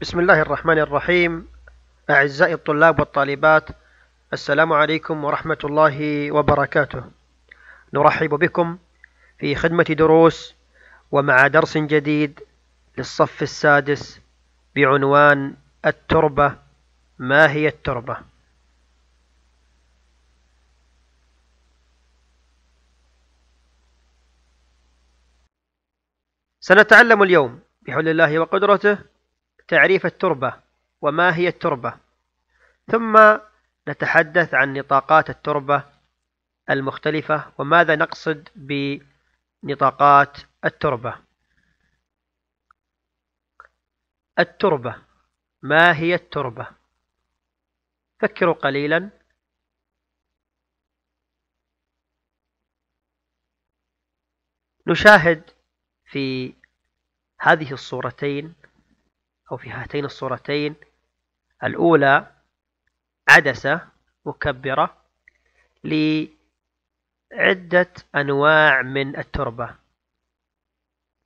بسم الله الرحمن الرحيم أعزائي الطلاب والطالبات السلام عليكم ورحمة الله وبركاته نرحب بكم في خدمة دروس ومع درس جديد للصف السادس بعنوان التربة ما هي التربه سنتعلم اليوم بحول الله وقدرته تعريف التربة وما هي التربة ثم نتحدث عن نطاقات التربة المختلفة وماذا نقصد بنطاقات التربة التربة ما هي التربة فكروا قليلا نشاهد في هذه الصورتين أو في هاتين الصورتين الأولى عدسة مكبرة لعدة أنواع من التربة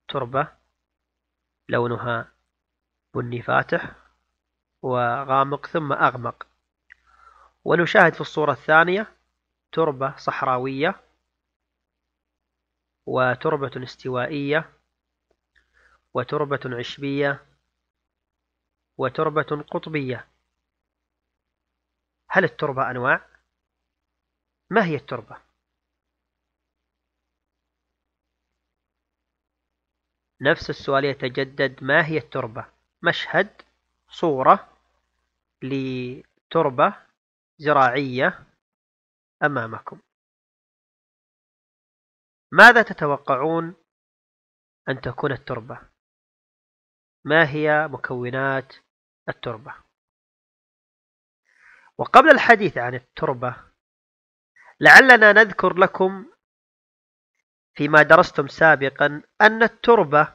تربة لونها بني فاتح وغامق ثم أغمق ونشاهد في الصورة الثانية تربة صحراوية وتربة استوائية وتربة عشبية وتربة قطبية هل التربة أنواع؟ ما هي التربة؟ نفس السؤال يتجدد ما هي التربة؟ مشهد صورة لتربة زراعية أمامكم ماذا تتوقعون أن تكون التربة؟ ما هي مكونات التربة وقبل الحديث عن التربة لعلنا نذكر لكم فيما درستم سابقا أن التربة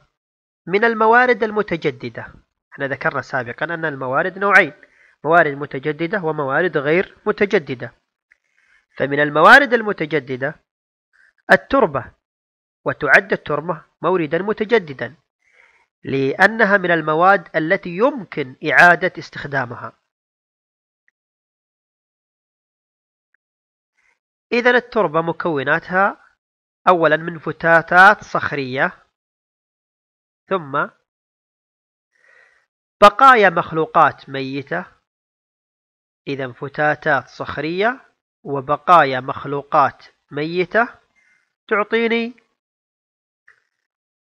من الموارد المتجددة احنا ذكرنا سابقا أن الموارد نوعين موارد متجددة وموارد غير متجددة فمن الموارد المتجددة التربة وتعد التربة موردا متجددا لأنها من المواد التي يمكن إعادة استخدامها إذا التربة مكوناتها أولا من فتاتات صخرية ثم بقايا مخلوقات ميتة إذا فتاتات صخرية وبقايا مخلوقات ميتة تعطيني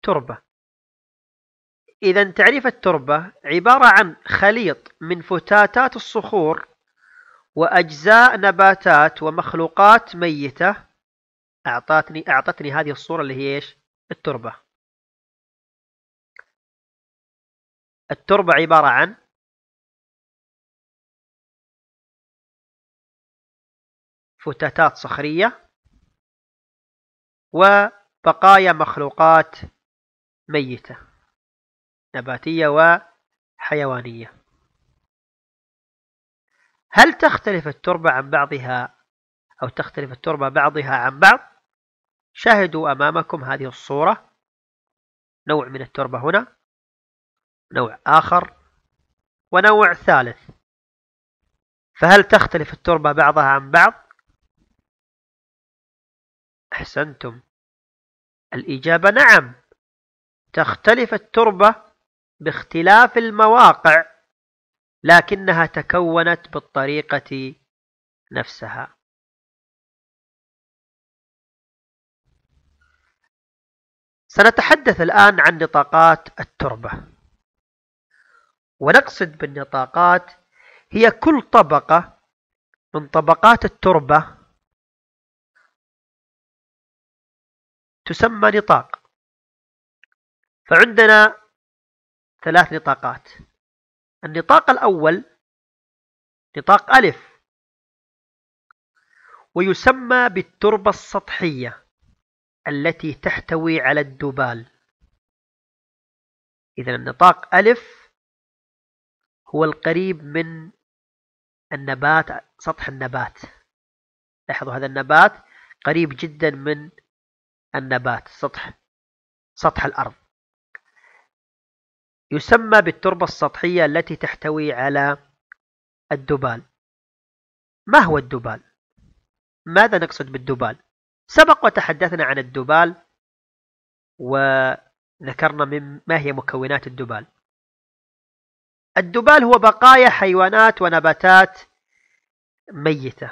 تربة إذا تعريف التربة عبارة عن خليط من فتاتات الصخور وأجزاء نباتات ومخلوقات ميتة أعطتني أعطتني هذه الصورة اللي هي إيش؟ التربة. التربة عبارة عن فتاتات صخرية وبقايا مخلوقات ميته نباتية وحيوانية هل تختلف التربة عن بعضها أو تختلف التربة بعضها عن بعض شاهدوا أمامكم هذه الصورة نوع من التربة هنا نوع آخر ونوع ثالث فهل تختلف التربة بعضها عن بعض؟ أحسنتم الإجابة نعم تختلف التربة باختلاف المواقع لكنها تكونت بالطريقة نفسها سنتحدث الآن عن نطاقات التربة ونقصد بالنطاقات هي كل طبقة من طبقات التربة تسمى نطاق فعندنا ثلاث نطاقات النطاق الأول نطاق ألف ويسمى بالتربة السطحية التي تحتوي على الدبال إذا النطاق ألف هو القريب من النبات سطح النبات لاحظوا هذا النبات قريب جدا من النبات سطح سطح الأرض يسمى بالتربة السطحية التي تحتوي على الدبال ما هو الدبال؟ ماذا نقصد بالدبال؟ سبق وتحدثنا عن الدبال وذكرنا من ما هي مكونات الدبال الدبال هو بقايا حيوانات ونباتات ميتة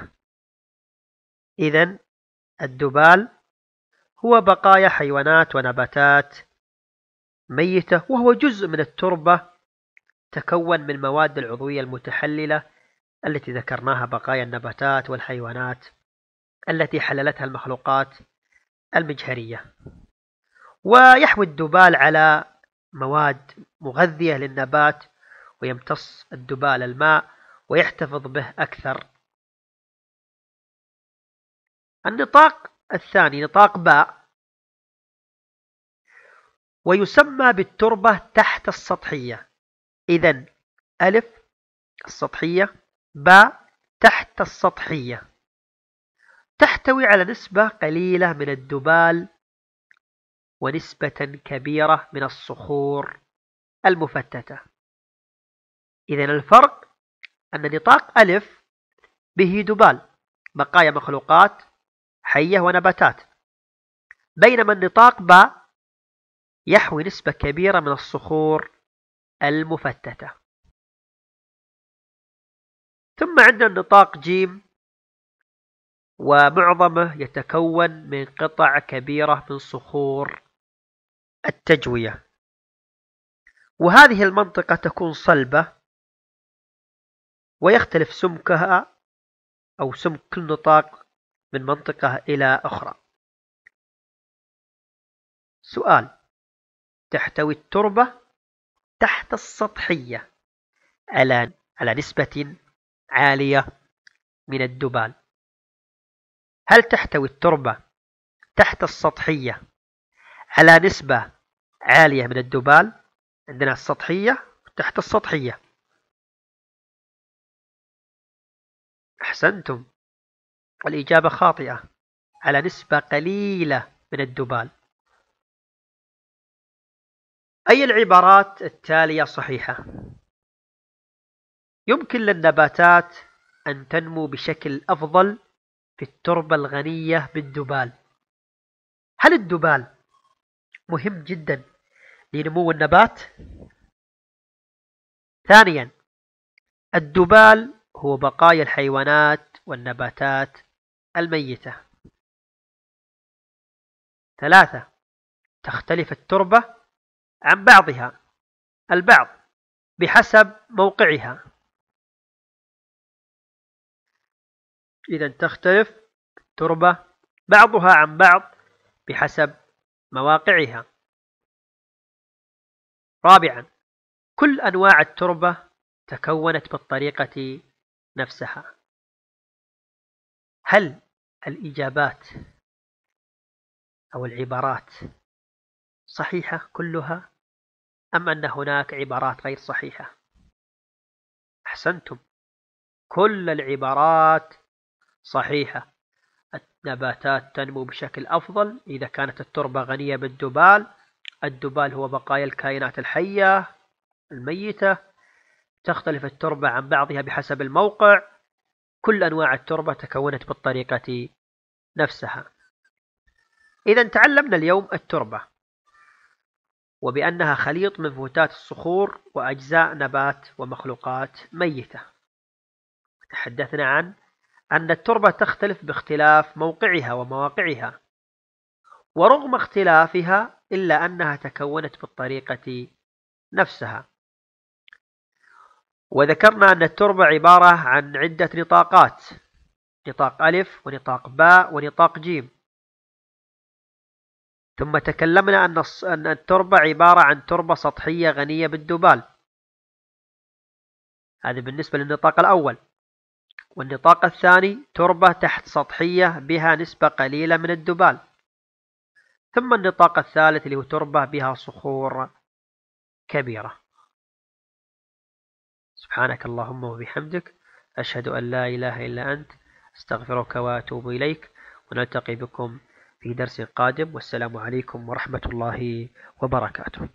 إذا الدبال هو بقايا حيوانات ونباتات ميتة وهو جزء من التربة تكون من المواد العضوية المتحللة التي ذكرناها بقايا النباتات والحيوانات التي حللتها المخلوقات المجهرية ويحوي الدبال على مواد مغذية للنبات ويمتص الدبال الماء ويحتفظ به أكثر النطاق الثاني نطاق باء ويسمى بالتربة تحت السطحية إذا ألف السطحية باء تحت السطحية تحتوي على نسبة قليلة من الدبال ونسبة كبيرة من الصخور المفتتة إذا الفرق أن نطاق ألف به دبال بقايا مخلوقات حية ونباتات بينما النطاق باء يحوي نسبة كبيرة من الصخور المفتتة ثم عندنا النطاق جيم ومعظمه يتكون من قطع كبيرة من صخور التجوية وهذه المنطقة تكون صلبة ويختلف سمكها أو سمك كل نطاق من منطقة إلى أخرى سؤال تحتوي التربة تحت السطحية على على نسبة عالية من الدبال هل تحتوي التربة تحت السطحية على نسبة عالية من الدبال عندنا السطحية وتحت السطحية أحسنتم الإجابة خاطئة على نسبة قليلة من الدبال أي العبارات التالية صحيحة؟ يمكن للنباتات أن تنمو بشكل أفضل في التربة الغنية بالدبال هل الدبال مهم جدا لنمو النبات؟ ثانيا الدبال هو بقايا الحيوانات والنباتات الميتة ثلاثة تختلف التربة عن بعضها البعض بحسب موقعها إذا تختلف التربة بعضها عن بعض بحسب مواقعها رابعا كل أنواع التربة تكونت بالطريقة نفسها هل الإجابات أو العبارات صحيحة كلها أم أن هناك عبارات غير صحيحة أحسنتم كل العبارات صحيحة النباتات تنمو بشكل أفضل إذا كانت التربة غنية بالدبال الدبال هو بقايا الكائنات الحية الميتة تختلف التربة عن بعضها بحسب الموقع كل أنواع التربة تكونت بالطريقة نفسها إذا تعلمنا اليوم التربة وبأنها خليط من فوتات الصخور وأجزاء نبات ومخلوقات ميتة تحدثنا عن أن التربة تختلف باختلاف موقعها ومواقعها ورغم اختلافها إلا أنها تكونت بالطريقة نفسها وذكرنا أن التربة عبارة عن عدة نطاقات نطاق ألف ونطاق باء ونطاق جيم ثم تكلمنا أن التربة عبارة عن تربة سطحية غنية بالدبال هذا بالنسبة للنطاق الأول والنطاق الثاني تربة تحت سطحية بها نسبة قليلة من الدبال ثم النطاق الثالث اللي هو تربة بها صخور كبيرة سبحانك اللهم وبحمدك أشهد أن لا إله إلا أنت أستغفرك وأتوب إليك ونلتقي بكم في درس قادم والسلام عليكم ورحمة الله وبركاته